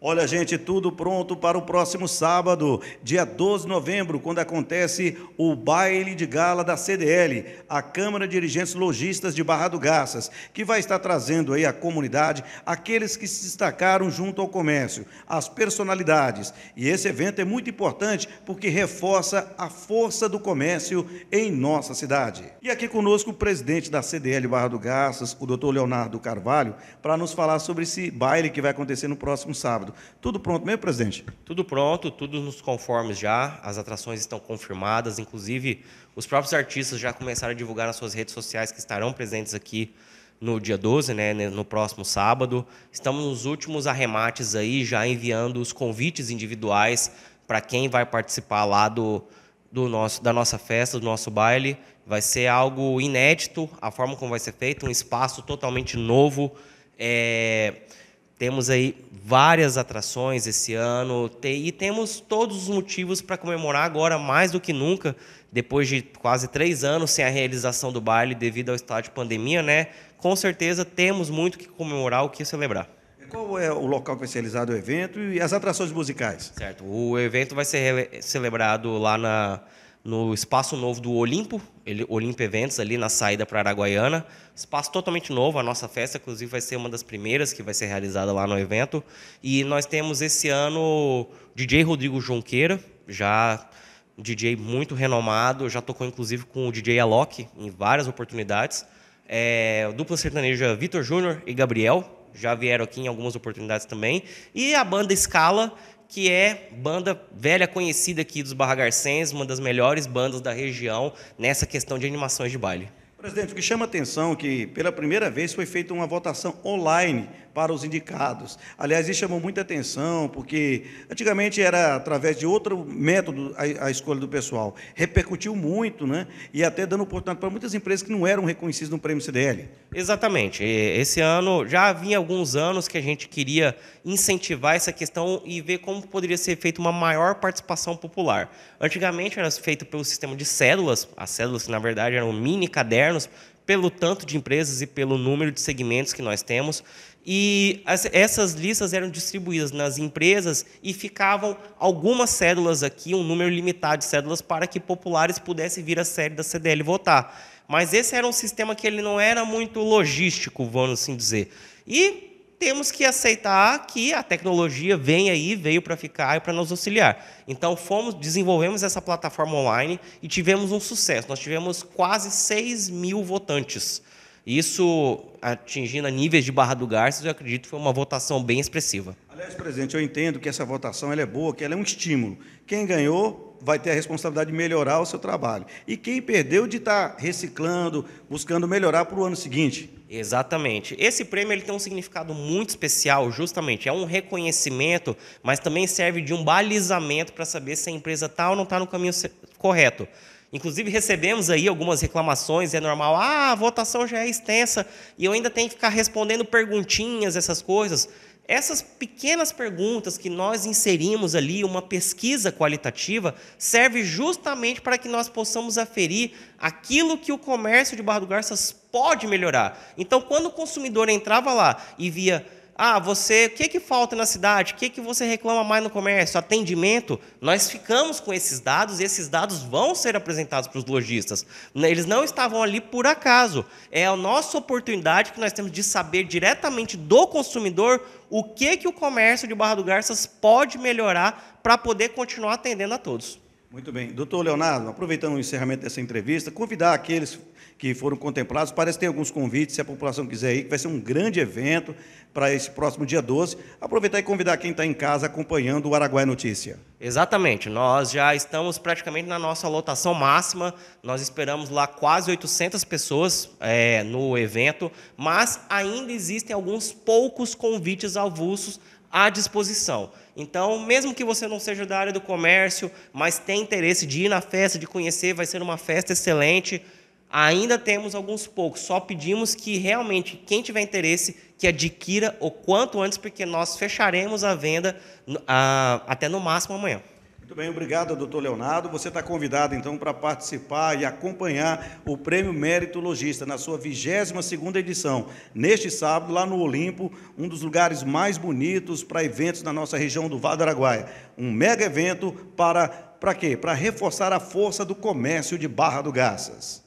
Olha, gente, tudo pronto para o próximo sábado, dia 12 de novembro, quando acontece o baile de gala da CDL, a Câmara de Dirigentes Logistas de Barra do Garças, que vai estar trazendo aí à comunidade aqueles que se destacaram junto ao comércio, as personalidades. E esse evento é muito importante porque reforça a força do comércio em nossa cidade. E aqui conosco o presidente da CDL Barra do Garças, o doutor Leonardo Carvalho, para nos falar sobre esse baile que vai acontecer no próximo sábado sábado. Tudo pronto mesmo, presidente? Tudo pronto, tudo nos conformes já. As atrações estão confirmadas, inclusive os próprios artistas já começaram a divulgar nas suas redes sociais que estarão presentes aqui no dia 12, né, no próximo sábado. Estamos nos últimos arremates aí, já enviando os convites individuais para quem vai participar lá do, do nosso, da nossa festa, do nosso baile. Vai ser algo inédito, a forma como vai ser feito, um espaço totalmente novo. É, temos aí várias atrações esse ano e temos todos os motivos para comemorar agora mais do que nunca, depois de quase três anos sem a realização do baile devido ao estado de pandemia, né? Com certeza temos muito que comemorar, o que celebrar. Qual é o local que vai ser realizado o evento e as atrações musicais? Certo, o evento vai ser celebrado lá na no espaço novo do Olimpo, ele, Olimpo Eventos, ali na saída para Araguaiana. Espaço totalmente novo, a nossa festa, inclusive, vai ser uma das primeiras que vai ser realizada lá no evento. E nós temos esse ano DJ Rodrigo Junqueira, já DJ muito renomado, já tocou inclusive com o DJ Alok em várias oportunidades. É, dupla sertaneja é Vitor Júnior e Gabriel, já vieram aqui em algumas oportunidades também. E a banda Scala, que é banda velha conhecida aqui dos Barragarcens, uma das melhores bandas da região nessa questão de animações de baile. Presidente, o que chama a atenção é que, pela primeira vez, foi feita uma votação online para os indicados. Aliás, isso chamou muita atenção, porque antigamente era através de outro método a, a escolha do pessoal. Repercutiu muito, né? E até dando oportunidade para muitas empresas que não eram reconhecidas no prêmio CDL. Exatamente. Esse ano, já havia alguns anos que a gente queria incentivar essa questão e ver como poderia ser feita uma maior participação popular. Antigamente era feito pelo sistema de células, as células, que, na verdade, eram mini cadernos internos, pelo tanto de empresas e pelo número de segmentos que nós temos. E as, essas listas eram distribuídas nas empresas e ficavam algumas cédulas aqui, um número limitado de cédulas, para que populares pudessem vir à sede da CDL votar. Mas esse era um sistema que ele não era muito logístico, vamos assim dizer. E temos que aceitar que a tecnologia vem aí, veio para ficar e para nos auxiliar. Então, fomos, desenvolvemos essa plataforma online e tivemos um sucesso. Nós tivemos quase 6 mil votantes. Isso atingindo níveis de Barra do Garças, eu acredito que foi uma votação bem expressiva. Aliás, presidente, eu entendo que essa votação é boa, que ela é um estímulo. Quem ganhou vai ter a responsabilidade de melhorar o seu trabalho. E quem perdeu de estar tá reciclando, buscando melhorar para o ano seguinte. Exatamente. Esse prêmio ele tem um significado muito especial, justamente. É um reconhecimento, mas também serve de um balizamento para saber se a empresa está ou não está no caminho correto. Inclusive, recebemos aí algumas reclamações, é normal, ah, a votação já é extensa e eu ainda tenho que ficar respondendo perguntinhas, essas coisas. Essas pequenas perguntas que nós inserimos ali, uma pesquisa qualitativa, serve justamente para que nós possamos aferir aquilo que o comércio de Barra do Garças pode melhorar. Então, quando o consumidor entrava lá e via ah, você, o que, é que falta na cidade? O que, é que você reclama mais no comércio? Atendimento. Nós ficamos com esses dados e esses dados vão ser apresentados para os lojistas. Né, eles não estavam ali por acaso. É a nossa oportunidade que nós temos de saber diretamente do consumidor o que, que o comércio de Barra do Garças pode melhorar para poder continuar atendendo a todos. Muito bem. Doutor Leonardo, aproveitando o encerramento dessa entrevista, convidar aqueles que foram contemplados, parece que tem alguns convites, se a população quiser ir, que vai ser um grande evento para esse próximo dia 12. Aproveitar e convidar quem está em casa acompanhando o Araguaia Notícia. Exatamente. Nós já estamos praticamente na nossa lotação máxima. Nós esperamos lá quase 800 pessoas é, no evento, mas ainda existem alguns poucos convites avulsos à disposição. Então, mesmo que você não seja da área do comércio, mas tenha interesse de ir na festa, de conhecer, vai ser uma festa excelente. Ainda temos alguns poucos, só pedimos que realmente quem tiver interesse que adquira o quanto antes, porque nós fecharemos a venda até no máximo amanhã. Muito bem, obrigado, doutor Leonardo. Você está convidado, então, para participar e acompanhar o Prêmio Mérito Logista na sua 22ª edição, neste sábado, lá no Olimpo, um dos lugares mais bonitos para eventos na nossa região do Vale do Araguaia. Um mega evento para, para quê? Para reforçar a força do comércio de Barra do Garças.